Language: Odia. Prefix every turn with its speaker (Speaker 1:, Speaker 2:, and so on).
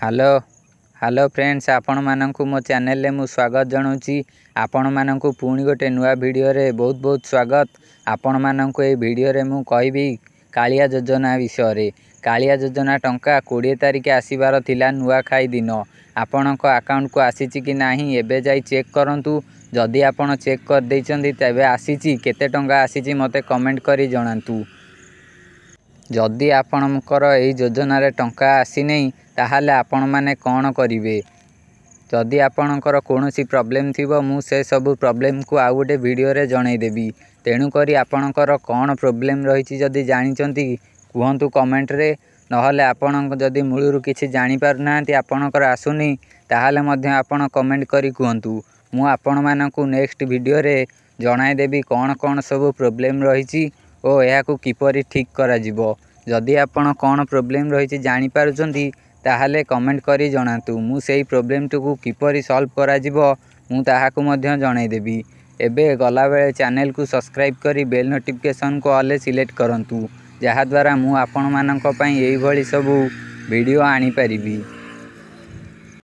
Speaker 1: ହ୍ୟାଲୋ ହ୍ୟାଲୋ ଫ୍ରେଣ୍ଡସ୍ ଆପଣମାନଙ୍କୁ ମୋ ଚ୍ୟାନେଲରେ ମୁଁ ସ୍ୱାଗତ ଜଣାଉଛି ଆପଣମାନଙ୍କୁ ପୁଣି ଗୋଟେ ନୂଆ ଭିଡ଼ିଓରେ ବହୁତ ବହୁତ ସ୍ୱାଗତ ଆପଣମାନଙ୍କୁ ଏଇ ଭିଡ଼ିଓରେ ମୁଁ କହିବି କାଳିଆ ଯୋଜନା ବିଷୟରେ କାଳିଆ ଯୋଜନା ଟଙ୍କା କୋଡ଼ିଏ ତାରିଖ ଆସିବାର ଥିଲା ନୂଆଖାଇ ଦିନ ଆପଣଙ୍କ ଆକାଉଣ୍ଟକୁ ଆସିଛି କି ନାହିଁ ଏବେ ଯାଇ ଚେକ୍ କରନ୍ତୁ ଯଦି ଆପଣ ଚେକ୍ କରିଦେଇଛନ୍ତି ତେବେ ଆସିଛି କେତେ ଟଙ୍କା ଆସିଛି ମୋତେ କମେଣ୍ଟ କରି ଜଣାନ୍ତୁ ଯଦି ଆପଣଙ୍କର ଏହି ଯୋଜନାରେ ଟଙ୍କା ଆସିନାହିଁ ତାହେଲେ ଆପଣମାନେ କ'ଣ କରିବେ ଯଦି ଆପଣଙ୍କର କୌଣସି ପ୍ରୋବ୍ଲେମ୍ ଥିବ ମୁଁ ସେସବୁ ପ୍ରୋବ୍ଲେମ୍କୁ ଆଉ ଗୋଟେ ଭିଡ଼ିଓରେ ଜଣାଇଦେବି ତେଣୁକରି ଆପଣଙ୍କର କ'ଣ ପ୍ରୋବ୍ଲେମ୍ ରହିଛି ଯଦି ଜାଣିଛନ୍ତି କୁହନ୍ତୁ କମେଣ୍ଟରେ ନହେଲେ ଆପଣ ଯଦି ମୂଳରୁ କିଛି ଜାଣିପାରୁନାହାନ୍ତି ଆପଣଙ୍କର ଆସୁନି ତାହେଲେ ମଧ୍ୟ ଆପଣ କମେଣ୍ଟ କରି କୁହନ୍ତୁ ମୁଁ ଆପଣମାନଙ୍କୁ ନେକ୍ସଟ୍ ଭିଡ଼ିଓରେ ଜଣାଇଦେବି କ'ଣ କ'ଣ ସବୁ ପ୍ରୋବ୍ଲେମ୍ ରହିଛି ଓ ଏହାକୁ କିପରି ଠିକ୍ କରାଯିବ ଯଦି ଆପଣ କ'ଣ ପ୍ରୋବ୍ଲେମ୍ ରହିଛି ଜାଣିପାରୁଛନ୍ତି ତାହେଲେ କମେଣ୍ଟ କରି ଜଣାନ୍ତୁ ମୁଁ ସେହି ପ୍ରୋବ୍ଲେମ୍ଟିକୁ କିପରି ସଲ୍ଭ କରାଯିବ ମୁଁ ତାହାକୁ ମଧ୍ୟ ଜଣାଇଦେବି ଏବେ ଗଲାବେଳେ ଚ୍ୟାନେଲକୁ ସବସ୍କ୍ରାଇବ୍ କରି ବେଲ୍ ନୋଟିଫିକେସନ୍କୁ ଅଲ୍ରେ ସିଲେକ୍ଟ କରନ୍ତୁ ଯାହାଦ୍ୱାରା ମୁଁ ଆପଣମାନଙ୍କ ପାଇଁ ଏହିଭଳି ସବୁ ଭିଡ଼ିଓ ଆଣିପାରିବି